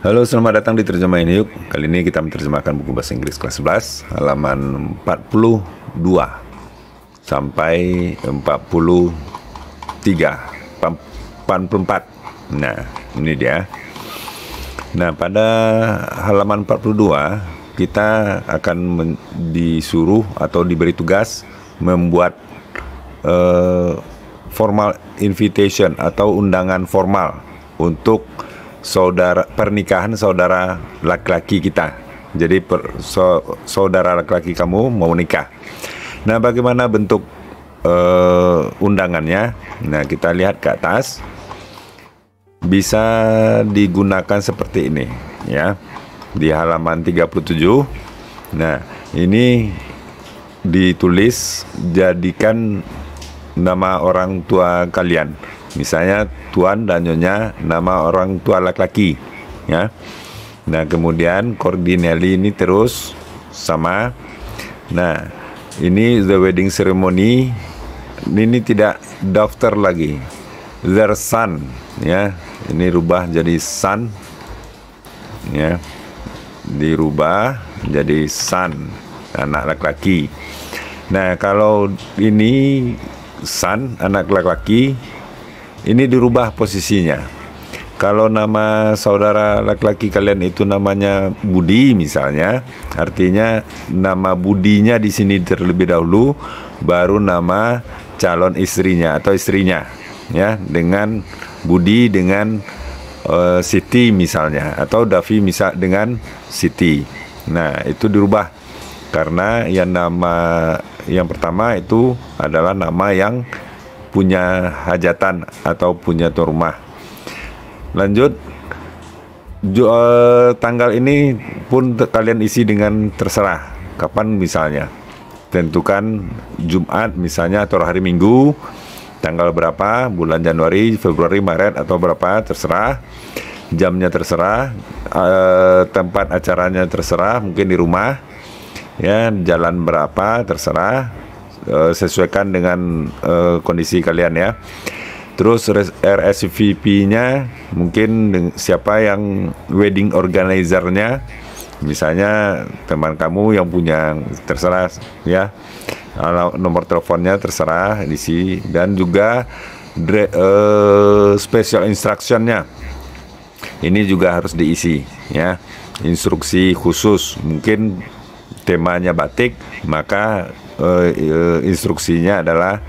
Halo, selamat datang di Terjemahin Yuk. Kali ini kita menerjemahkan buku bahasa Inggris kelas 11, halaman 42 sampai 43, 44. Nah, ini dia. Nah, pada halaman 42 kita akan disuruh atau diberi tugas membuat uh, formal invitation atau undangan formal untuk saudara pernikahan saudara laki-laki kita. Jadi per, so, saudara laki-laki kamu mau nikah. Nah, bagaimana bentuk uh, undangannya? Nah, kita lihat ke atas. Bisa digunakan seperti ini, ya. Di halaman 37. Nah, ini ditulis jadikan nama orang tua kalian misalnya tuan dan nyonya nama orang tua laki-laki ya nah kemudian Cordinelli ini terus sama nah ini the wedding ceremony ini tidak daftar lagi their son ya ini rubah jadi son ya dirubah jadi son anak laki-laki nah kalau ini son anak laki-laki ini dirubah posisinya. Kalau nama saudara laki-laki kalian itu namanya Budi misalnya, artinya nama Budinya di sini terlebih dahulu, baru nama calon istrinya atau istrinya, ya dengan Budi dengan uh, Siti misalnya atau Davi misal dengan Siti. Nah itu dirubah karena yang nama yang pertama itu adalah nama yang punya hajatan atau punya tuan rumah. Lanjut jual eh, tanggal ini pun kalian isi dengan terserah kapan misalnya tentukan Jumat misalnya atau hari Minggu tanggal berapa bulan Januari Februari Maret atau berapa terserah jamnya terserah eh, tempat acaranya terserah mungkin di rumah ya jalan berapa terserah uh, sesuaikan dengan uh, kondisi kalian ya. Terus RSVP-nya mungkin siapa yang wedding organizer-nya misalnya teman kamu yang punya terserah ya nomor teleponnya terserah di sini dan juga dre, uh, special instruction-nya. ini juga harus diisi ya instruksi khusus mungkin temanya batik maka uh, instruksinya adalah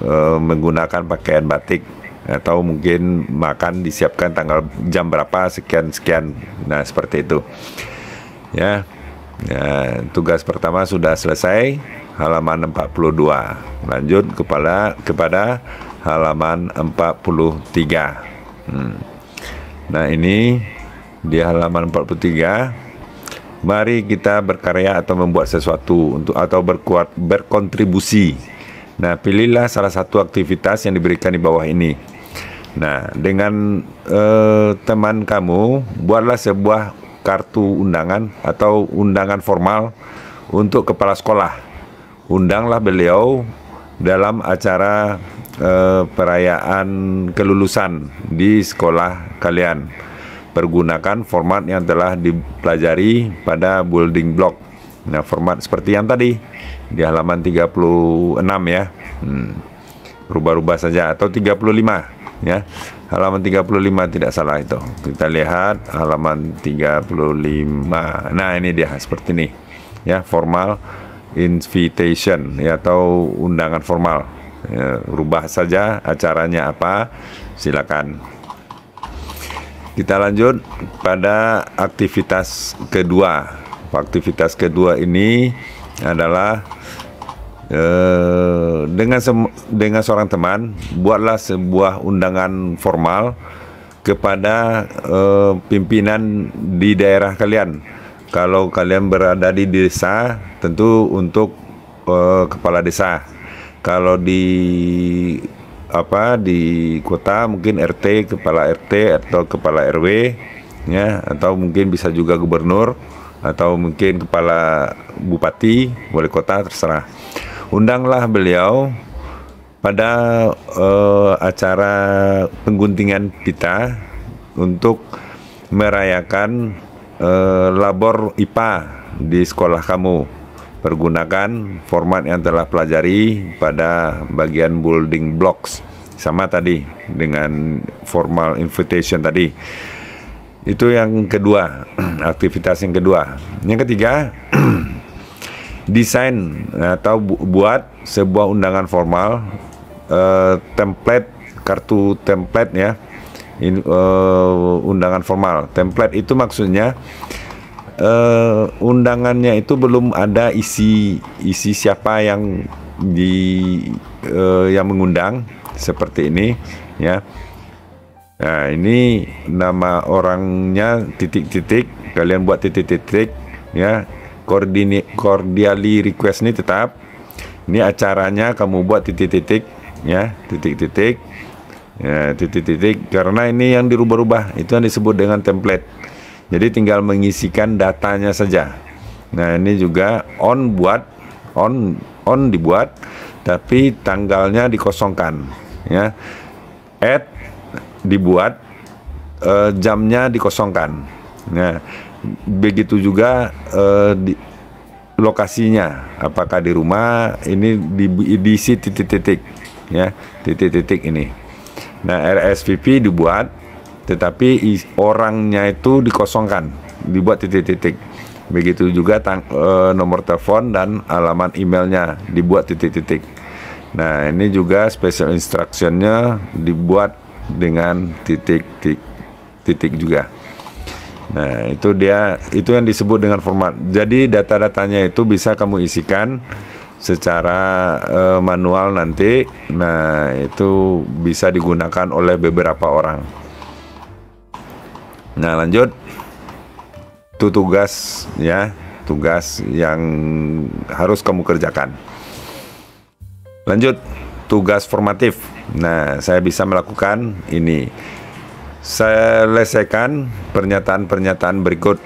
uh, menggunakan pakaian batik atau mungkin makan disiapkan tanggal jam berapa sekian sekian nah seperti itu ya ya tugas pertama sudah selesai halaman 42 lanjut kepada kepada halaman 43 hmm. nah ini di halaman 43 Mari kita berkarya atau membuat sesuatu untuk atau berkuat berkontribusi. Nah, pilihlah salah satu aktivitas yang diberikan di bawah ini. Nah, dengan eh, teman kamu buatlah sebuah kartu undangan atau undangan formal untuk kepala sekolah. Undanglah beliau dalam acara eh, perayaan kelulusan di sekolah kalian pergunakan format yang telah dipelajari pada building block. Nah, format seperti yang tadi di halaman 36 ya. Hmm. Rubah-rubah saja atau 35 ya. Halaman 35 tidak salah itu. Kita lihat halaman 35. Nah, ini dia seperti ini. Ya, formal invitation ya atau undangan formal. Ya, rubah saja acaranya apa, silakan. Kita lanjut pada aktivitas kedua. Aktivitas kedua ini adalah eh, dengan dengan seorang teman buatlah sebuah undangan formal kepada eh, pimpinan di daerah kalian. Kalau kalian berada di desa, tentu untuk eh, kepala desa. Kalau di apa di kota mungkin RT kepala RT atau kepala RW ya atau mungkin bisa juga gubernur atau mungkin kepala bupati wali kota terserah undanglah beliau pada uh, acara pengguntingan pita untuk merayakan uh, labor IPA di sekolah kamu pergunakan format yang telah pelajari pada bagian building blocks sama tadi dengan formal invitation tadi itu yang kedua aktivitas yang kedua yang ketiga desain atau buat sebuah undangan formal uh, template kartu template ya in, uh, undangan formal template itu maksudnya uh, undangannya itu belum ada isi isi siapa yang di uh, yang mengundang seperti ini ya. Nah, ini nama orangnya titik-titik, kalian buat titik-titik ya. Koordini, cordially request ini tetap. Ini acaranya kamu buat titik-titik ya, titik-titik. Ya, titik-titik karena ini yang dirubah-rubah itu yang disebut dengan template jadi tinggal mengisikan datanya saja. Nah, ini juga on buat on on dibuat tapi tanggalnya dikosongkan ya. add dibuat e, jamnya dikosongkan. Nah, begitu juga e, di, lokasinya apakah di rumah ini di, diisi titik-titik ya titik-titik ini nah RSVP dibuat tetapi orangnya itu dikosongkan, dibuat titik-titik. Begitu juga tang, e, nomor telepon dan alamat emailnya dibuat titik-titik. Nah, ini juga special instructionnya dibuat dengan titik-titik juga. Nah, itu dia itu yang disebut dengan format. Jadi data-datanya itu bisa kamu isikan secara e, manual nanti. Nah, itu bisa digunakan oleh beberapa orang. Nah lanjut itu tugas ya tugas yang harus kamu kerjakan. Lanjut tugas formatif. Nah saya bisa melakukan ini. Saya Selesaikan pernyataan-pernyataan berikut.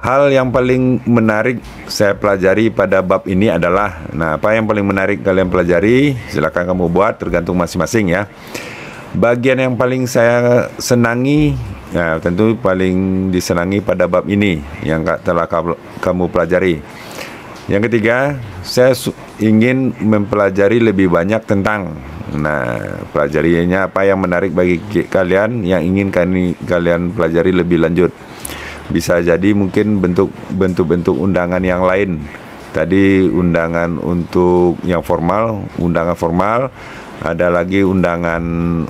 Hal yang paling menarik saya pelajari pada bab ini adalah, nah apa yang paling menarik kalian pelajari, silakan kamu buat tergantung masing-masing ya. Bagian yang paling saya senangi ya, tentu paling disenangi pada bab ini yang telah kamu pelajari. Yang ketiga, saya ingin mempelajari lebih banyak tentang nah pelajarinya apa yang menarik bagi kalian yang ingin kalian pelajari lebih lanjut. Bisa jadi mungkin bentuk-bentuk undangan yang lain. Tadi undangan untuk yang formal, undangan formal ada lagi undangan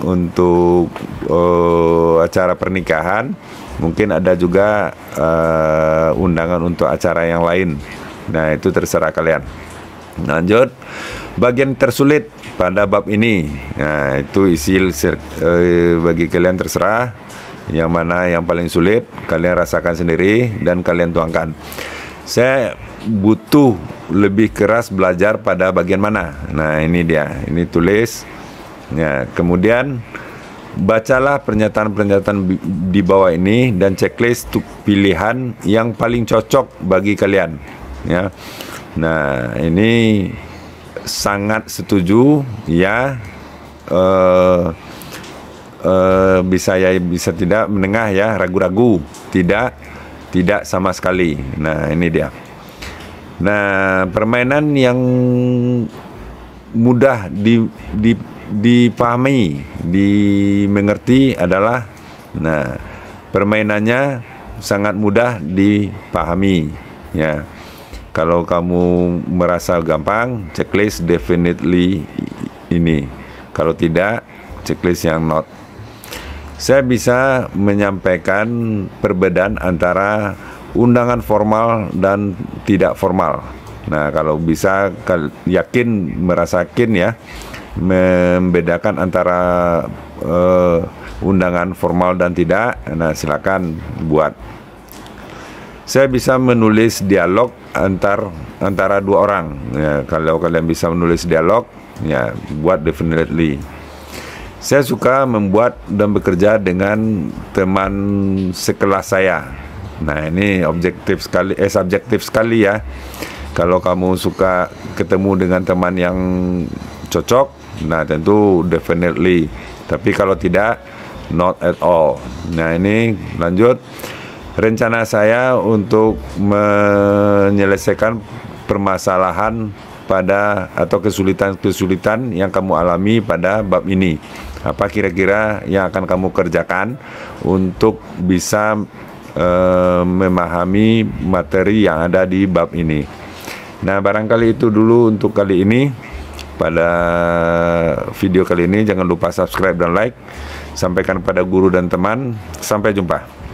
untuk uh, acara pernikahan, mungkin ada juga uh, undangan untuk acara yang lain. Nah, itu terserah kalian. Lanjut, bagian tersulit pada bab ini. Nah, itu isi uh, bagi kalian terserah yang mana yang paling sulit, kalian rasakan sendiri dan kalian tuangkan saya butuh lebih keras belajar pada bagian mana. Nah, ini dia. Ini tulis. Ya, kemudian bacalah pernyataan-pernyataan di bawah ini dan checklist pilihan yang paling cocok bagi kalian, ya. Nah, ini sangat setuju ya. Uh, uh, bisa ya bisa tidak menengah ya ragu-ragu tidak tidak sama sekali. Nah, ini dia. Nah, permainan yang mudah di, di, dipahami, dimengerti adalah nah, permainannya sangat mudah dipahami ya. Kalau kamu merasa gampang, checklist definitely ini. Kalau tidak, checklist yang not saya bisa menyampaikan perbedaan antara undangan formal dan tidak formal. Nah, kalau bisa yakin merasakin ya membedakan antara uh, undangan formal dan tidak. Nah, silakan buat. Saya bisa menulis dialog antar antara dua orang. Ya, kalau kalian bisa menulis dialog, ya buat definitely. Saya suka membuat dan bekerja dengan teman sekelas saya. Nah, ini objektif sekali eh subjektif sekali ya. Kalau kamu suka ketemu dengan teman yang cocok, nah tentu definitely. Tapi kalau tidak, not at all. Nah, ini lanjut rencana saya untuk menyelesaikan permasalahan pada atau kesulitan-kesulitan yang kamu alami pada bab ini apa kira-kira yang akan kamu kerjakan untuk bisa e, memahami materi yang ada di bab ini. Nah, barangkali itu dulu untuk kali ini. Pada video kali ini jangan lupa subscribe dan like. Sampaikan pada guru dan teman. Sampai jumpa.